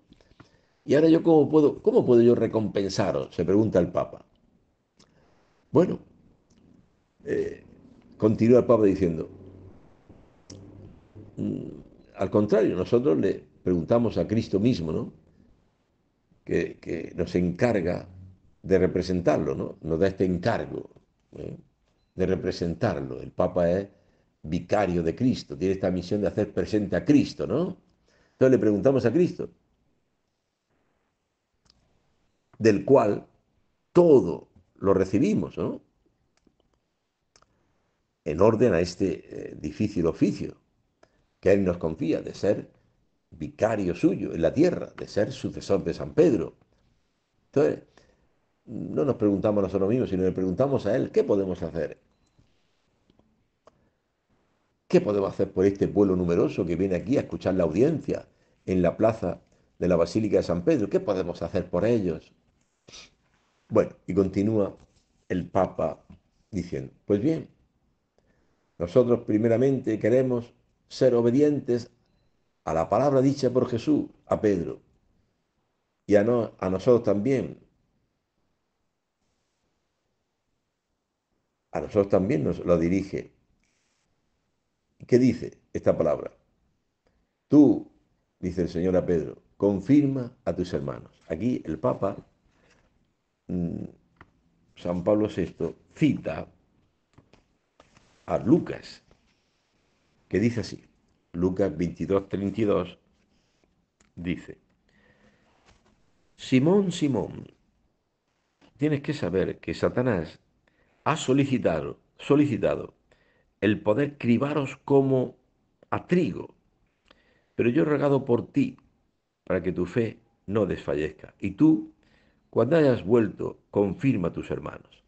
Y ahora yo cómo puedo, cómo puedo yo recompensaros, se pregunta el Papa. Bueno, eh, continúa el Papa diciendo, mm, al contrario, nosotros le preguntamos a Cristo mismo, ¿no? Que, nos encarga de representarlo, ¿no? Nos da este encargo ¿eh? de representarlo. El Papa es vicario de Cristo, tiene esta misión de hacer presente a Cristo, ¿no? Entonces le preguntamos a Cristo, del cual todo lo recibimos, ¿no? En orden a este eh, difícil oficio que Él nos confía de ser vicario suyo en la tierra, de ser sucesor de San Pedro. Entonces, no nos preguntamos nosotros mismos, sino le preguntamos a Él, ¿qué podemos hacer? ¿Qué podemos hacer por este pueblo numeroso que viene aquí a escuchar la audiencia en la plaza de la Basílica de San Pedro? ¿Qué podemos hacer por ellos? Bueno, y continúa el Papa diciendo, pues bien, nosotros primeramente queremos ser obedientes a la palabra dicha por Jesús a Pedro y a, nosotros también. A nosotros también nos lo dirige ¿Qué dice esta palabra? Tú, dice el Señor a Pedro, confirma a tus hermanos. Aquí el Papa, mm, San Pablo VI, cita a Lucas, que dice así, Lucas 22, 32, dice, Simón, Simón, tienes que saber que Satanás ha solicitado, solicitado el poder cribaros como a trigo, pero yo he regado por ti para que tu fe no desfallezca. Y tú, cuando hayas vuelto, confirma a tus hermanos.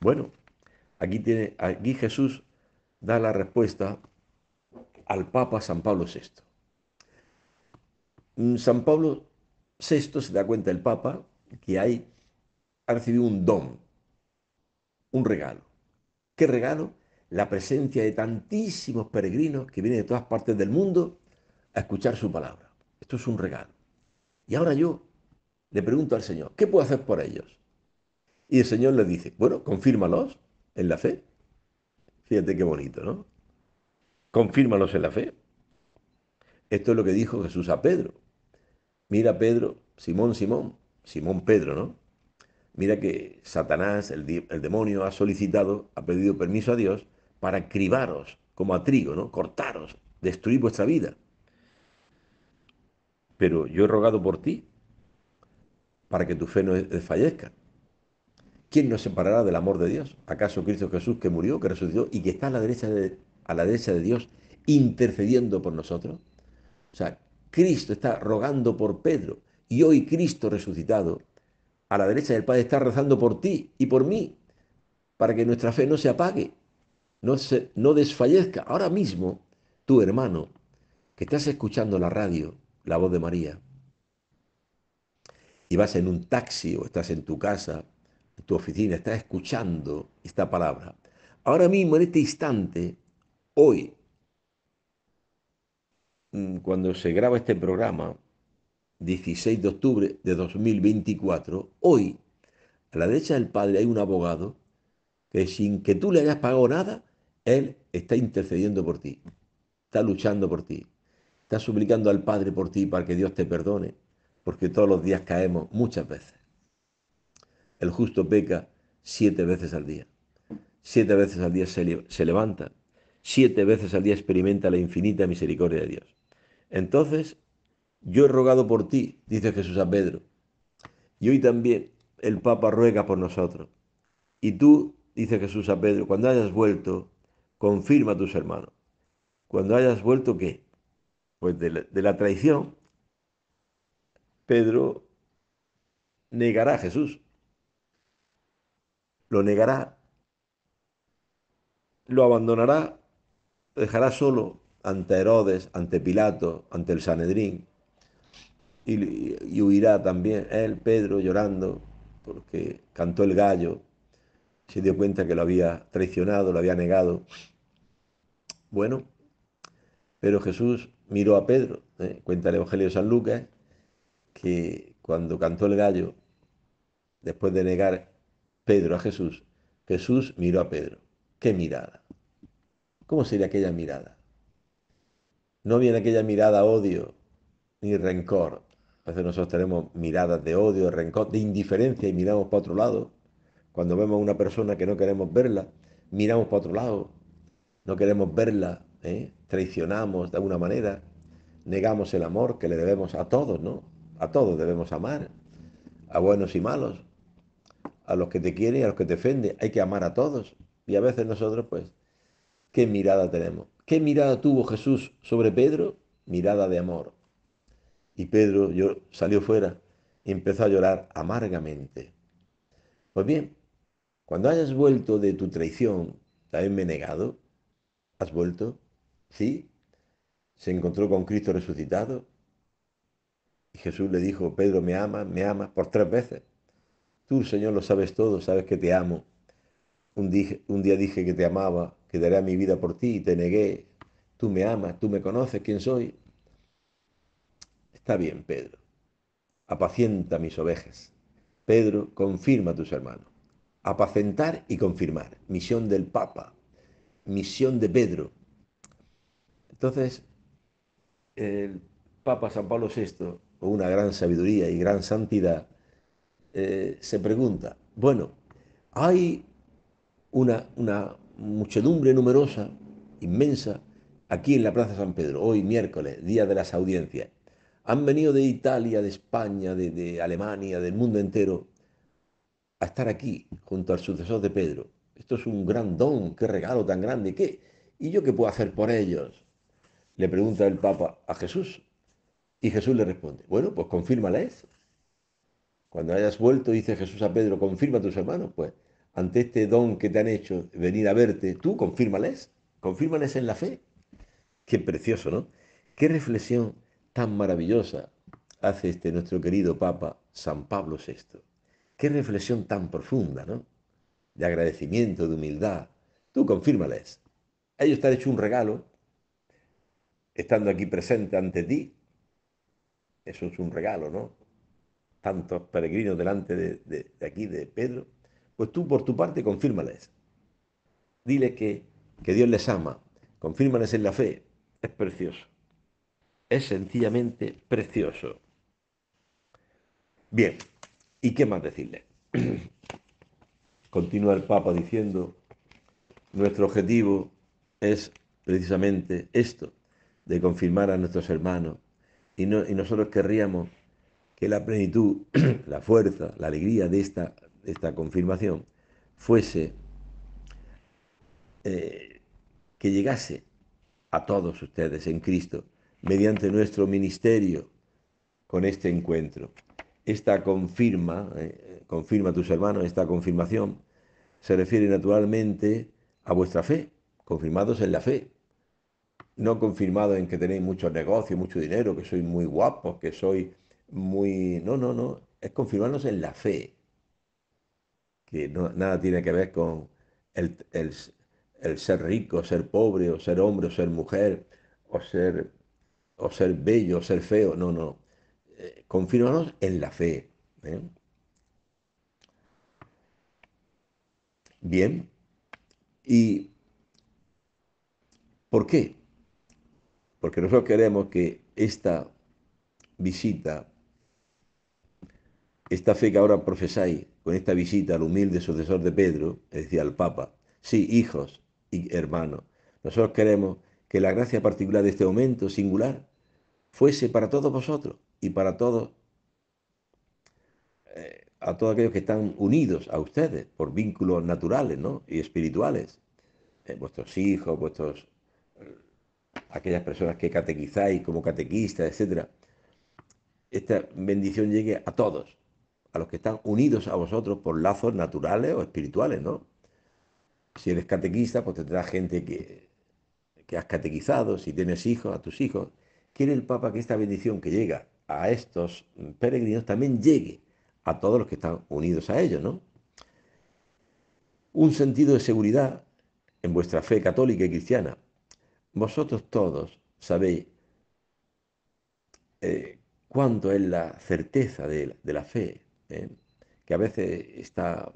Bueno, aquí, tiene, aquí Jesús da la respuesta al Papa San Pablo VI. Mm, San Pablo VI se da cuenta el Papa que hay, ha recibido un don, un regalo. ¿Qué regalo? la presencia de tantísimos peregrinos que vienen de todas partes del mundo a escuchar su palabra. Esto es un regalo. Y ahora yo le pregunto al Señor, ¿qué puedo hacer por ellos? Y el Señor le dice, bueno, confírmalos en la fe. Fíjate qué bonito, ¿no? Confírmalos en la fe. Esto es lo que dijo Jesús a Pedro. Mira Pedro, Simón, Simón, Simón Pedro, ¿no? Mira que Satanás, el, el demonio, ha solicitado, ha pedido permiso a Dios para cribaros como a trigo, ¿no? Cortaros, destruir vuestra vida. Pero yo he rogado por ti para que tu fe no desfallezca. ¿Quién nos separará del amor de Dios? ¿Acaso Cristo Jesús que murió, que resucitó y que está a la derecha de, a la derecha de Dios intercediendo por nosotros? O sea, Cristo está rogando por Pedro y hoy Cristo resucitado a la derecha del Padre está rezando por ti y por mí para que nuestra fe no se apague, no, desfallezca. Ahora mismo, tu hermano, que estás escuchando la radio, la voz de María, y vas en un taxi o estás en tu casa, en tu oficina, estás escuchando esta palabra. Ahora mismo, en este instante, hoy, mm, cuando se graba este programa, 16 de octubre de 2024, hoy, a la derecha del Padre hay un abogado que sin que tú le hayas pagado nada, él está intercediendo por ti, está luchando por ti, está suplicando al Padre por ti para que Dios te perdone, porque todos los días caemos muchas veces. El justo peca siete veces al día, siete veces al día se, levanta, siete veces al día experimenta la infinita misericordia de Dios. Entonces, yo he rogado por ti, dice Jesús a Pedro, y hoy también el Papa ruega por nosotros. Y tú, dice Jesús a Pedro, cuando hayas vuelto, confirma a tus hermanos. Cuando hayas vuelto, ¿qué? Pues de la, traición, Pedro negará a Jesús. Lo negará, lo abandonará, lo dejará solo ante Herodes, ante Pilato, ante el Sanedrín. Y, y, huirá también él, Pedro, llorando, porque cantó el gallo, se dio cuenta que lo había traicionado, lo había negado. Bueno, pero Jesús miró a Pedro, ¿eh? cuenta el Evangelio de San Lucas, que cuando cantó el gallo, después de negar Pedro a Jesús, Jesús miró a Pedro. ¡Qué mirada! ¿Cómo sería aquella mirada? No viene aquella mirada odio ni rencor. A veces nosotros tenemos miradas de odio, de rencor, de indiferencia y miramos para otro lado. Cuando vemos a una persona que no queremos verla, miramos para otro lado no queremos verla, ¿eh? traicionamos de alguna manera, negamos el amor que le debemos a todos, ¿no? A todos debemos amar, a buenos y malos, a los que te quieren y a los que te ofenden, hay que amar a todos. Y a veces nosotros, pues, ¿qué mirada tenemos? ¿Qué mirada tuvo Jesús sobre Pedro? Mirada de amor. Y Pedro yo, salió fuera y empezó a llorar amargamente. Pues bien, cuando hayas vuelto de tu traición, también me negado, ¿Has vuelto? ¿Sí? ¿Se encontró con Cristo resucitado? Y Jesús le dijo, Pedro, me amas, me amas, por tres veces. Tú, Señor, lo sabes todo, sabes que te amo. Un, un día dije que te amaba, que daría mi vida por ti y te negué. Tú me amas, tú me conoces, quién soy. Está bien, Pedro. Apacienta mis ovejas. Pedro, confirma a tus hermanos. Apacentar y confirmar. Misión del Papa, misión de Pedro. Entonces, el Papa San Pablo VI, con una gran sabiduría y gran santidad, eh, se pregunta, bueno, hay una, muchedumbre numerosa, inmensa, aquí en la Plaza San Pedro, hoy miércoles, día de las audiencias. Han venido de Italia, de España, de Alemania, del mundo entero, a estar aquí junto al sucesor de Pedro esto es un gran don, qué regalo tan grande, ¿qué? ¿Y yo qué puedo hacer por ellos? Le pregunta el Papa a Jesús. Y Jesús le responde, bueno, pues confírmales. Cuando hayas vuelto, dice Jesús a Pedro, confirma a tus hermanos, pues, ante este don que te han hecho, venir a verte, tú confírmales, confírmales en la fe. Qué precioso, ¿no? Qué reflexión tan maravillosa hace este nuestro querido Papa San Pablo VI. Qué reflexión tan profunda, ¿no? de agradecimiento, de humildad. Tú confírmales. Ellos te han hecho un regalo estando aquí presente ante ti. Eso es un regalo, ¿no? Tantos peregrinos delante de, aquí, de Pedro. Pues tú por tu parte confírmales. Dile que, que Dios les ama. Confírmales en la fe. Es precioso. Es sencillamente precioso. Bien, ¿y qué más decirle? Continúa el Papa diciendo, nuestro objetivo es precisamente esto, de confirmar a nuestros hermanos. Y, nosotros querríamos que la plenitud, la fuerza, la alegría de esta, esta confirmación fuese eh, que llegase a todos ustedes en Cristo mediante nuestro ministerio con este encuentro. Esta confirma, eh, confirma a tus hermanos esta confirmación, se refiere naturalmente a vuestra fe, confirmados en la fe, no confirmados en que tenéis muchos negocios, mucho dinero, que sois muy guapos, que sois muy... No, no, no, es confirmarnos en la fe, que nada tiene que ver con el, ser rico, ser pobre, o ser hombre, o ser mujer, o ser, o ser bello, o ser feo, no, no, eh, confirmarnos en la fe. ¿eh? Bien. ¿Y por qué? Porque nosotros queremos que esta visita, esta fe que ahora profesáis con esta visita al humilde sucesor de Pedro, es decir, al Papa, sí, hijos y hermanos, nosotros queremos que la gracia particular de este momento singular fuese para todos vosotros y para todos eh, a todos aquellos que están unidos a ustedes por vínculos naturales ¿no? y espirituales, eh, vuestros hijos, vuestros eh, aquellas personas que catequizáis como catequistas, etc. Esta bendición llegue a todos, a los que están unidos a vosotros por lazos naturales o espirituales, ¿no? Si eres catequista, pues tendrás gente que, que has catequizado, si tienes hijos, a tus hijos. Quiere el Papa que esta bendición que llega a estos peregrinos también llegue a todos los que están unidos a ellos, ¿no? Un sentido de seguridad en vuestra fe católica y cristiana. Vosotros todos sabéis eh, cuánto es la certeza de, la fe, ¿eh? que a veces está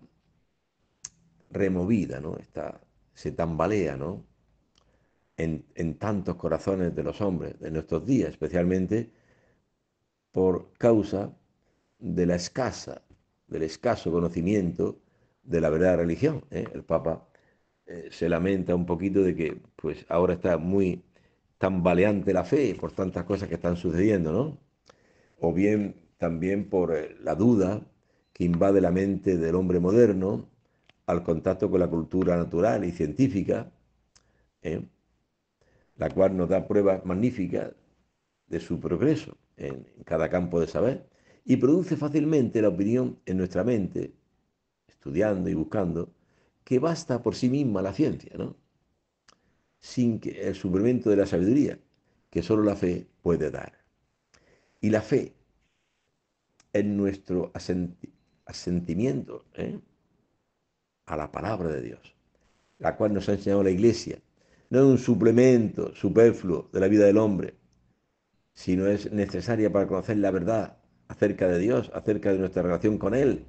removida, ¿no? Está, se tambalea, ¿no? en, tantos corazones de los hombres de nuestros días, especialmente por causa de la escasa, del escaso conocimiento de la verdadera religión. ¿eh? El Papa eh, se lamenta un poquito de que pues ahora está muy tambaleante la fe por tantas cosas que están sucediendo, ¿no? O bien también por eh, la duda que invade la mente del hombre moderno al contacto con la cultura natural y científica, la cual nos da pruebas magníficas de su progreso en cada campo de saber y produce fácilmente la opinión en nuestra mente, estudiando y buscando, que basta por sí misma la ciencia, ¿no? Sin que el suplemento de la sabiduría que solo la fe puede dar. Y la fe es nuestro asentimiento ¿eh? a la palabra de Dios, la cual nos ha enseñado la Iglesia. No es un suplemento superfluo de la vida del hombre, sino es necesaria para conocer la verdad acerca de Dios, acerca de nuestra relación con Él,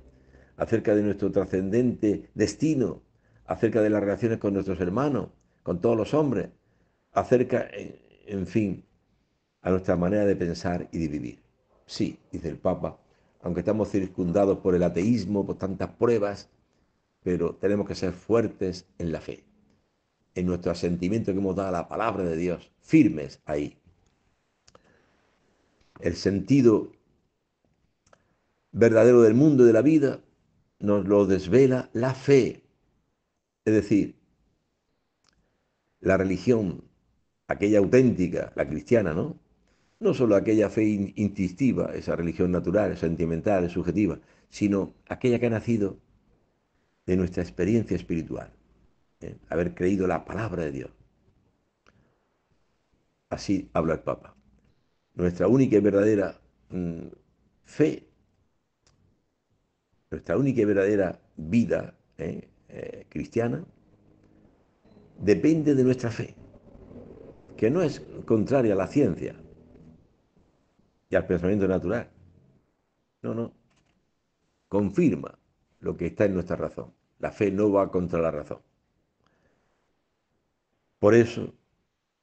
acerca de nuestro trascendente destino, acerca de las relaciones con nuestros hermanos, con todos los hombres, acerca, eh, en fin, a nuestra manera de pensar y de vivir. Sí, dice el Papa, aunque estamos circundados por el ateísmo, por tantas pruebas, pero tenemos que ser fuertes en la fe, en nuestro asentimiento que hemos dado a la palabra de Dios, firmes ahí. El sentido verdadero del mundo y de la vida, nos lo desvela la fe. Es decir, la religión, aquella auténtica, la cristiana, ¿no? No solo aquella fe instintiva, esa religión natural, sentimental, subjetiva, sino aquella que ha nacido de nuestra experiencia espiritual, ¿eh? haber creído la palabra de Dios. Así habla el Papa. Nuestra única y verdadera mm, fe nuestra única y verdadera vida ¿eh? Eh, cristiana, depende de nuestra fe, que no es contraria a la ciencia y al pensamiento natural. No, no. Confirma lo que está en nuestra razón. La fe no va contra la razón. Por eso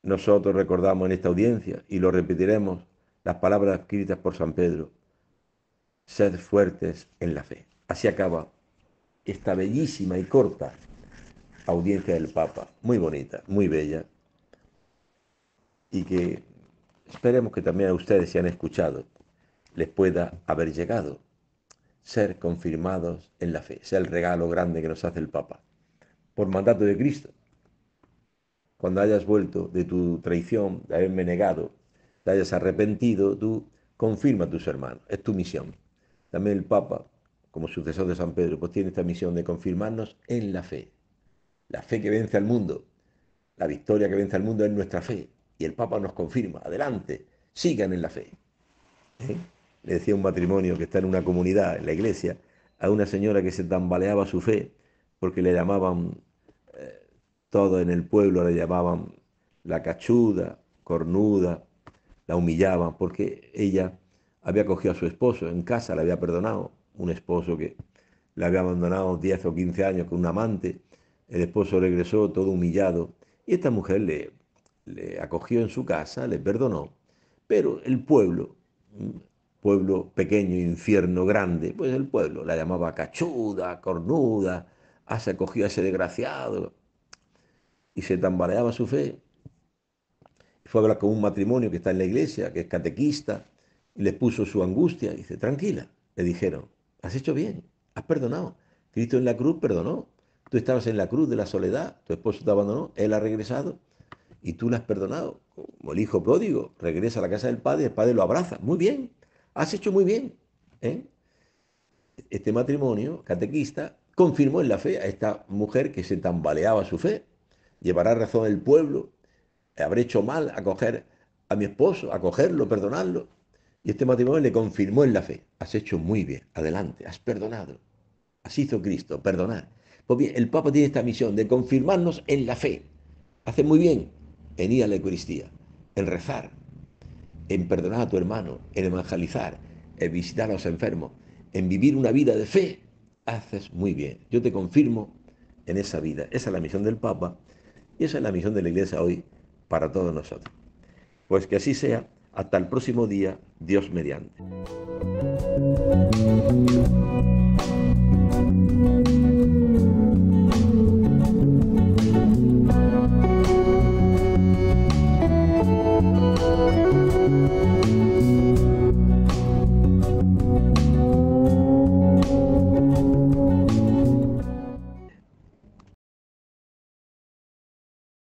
nosotros recordamos en esta audiencia y lo repetiremos las palabras escritas por San Pedro. Sed fuertes en la fe. Así acaba esta bellísima y corta audiencia del Papa, muy bonita, muy bella, y que esperemos que también a ustedes, si han escuchado, les pueda haber llegado, ser confirmados en la fe, Sea el regalo grande que nos hace el Papa, por mandato de Cristo. Cuando hayas vuelto de tu traición, de haberme negado, te hayas arrepentido, tú confirma a tus hermanos, es tu misión. También el Papa como sucesor de San Pedro, pues tiene esta misión de confirmarnos en la fe. La fe que vence al mundo, la victoria que vence al mundo es nuestra fe. Y el Papa nos confirma, adelante, sigan en la fe. ¿Eh? Le decía un matrimonio que está en una comunidad, en la iglesia, a una señora que se tambaleaba su fe porque le llamaban, eh, todo en el pueblo le llamaban la cachuda, cornuda, la humillaban porque ella había cogido a su esposo en casa, la había perdonado, un esposo que le había abandonado 10 o 15 años con un amante, el esposo regresó todo humillado y esta mujer le, acogió en su casa, le perdonó, pero el pueblo, pueblo pequeño, infierno grande, pues el pueblo la llamaba cachuda, cornuda, ah, se acogió a ese desgraciado y se tambaleaba su fe. Fue a hablar con un matrimonio que está en la iglesia, que es catequista, y le puso su angustia. Y dice, tranquila, le dijeron, Has hecho bien, has perdonado. Cristo en la cruz perdonó. Tú estabas en la cruz de la soledad, tu esposo te abandonó, él ha regresado y tú le has perdonado. Como el hijo pródigo regresa a la casa del padre, el padre lo abraza. Muy bien, has hecho muy bien. ¿eh? Este matrimonio catequista confirmó en la fe a esta mujer que se tambaleaba su fe. Llevará razón el pueblo, habré hecho mal acoger a mi esposo, acogerlo, perdonarlo. Y este matrimonio le confirmó en la fe. Has hecho muy bien, adelante, has perdonado. Así hizo Cristo, perdonar. Pues bien, el Papa tiene esta misión de confirmarnos en la fe. Hace muy bien en ir a la Eucaristía, en rezar, en perdonar a tu hermano, en evangelizar, en visitar a los enfermos, en vivir una vida de fe. Haces muy bien. Yo te confirmo en esa vida. Esa es la misión del Papa y esa es la misión de la Iglesia hoy para todos nosotros. Pues que así sea hasta el próximo día, Dios mediante.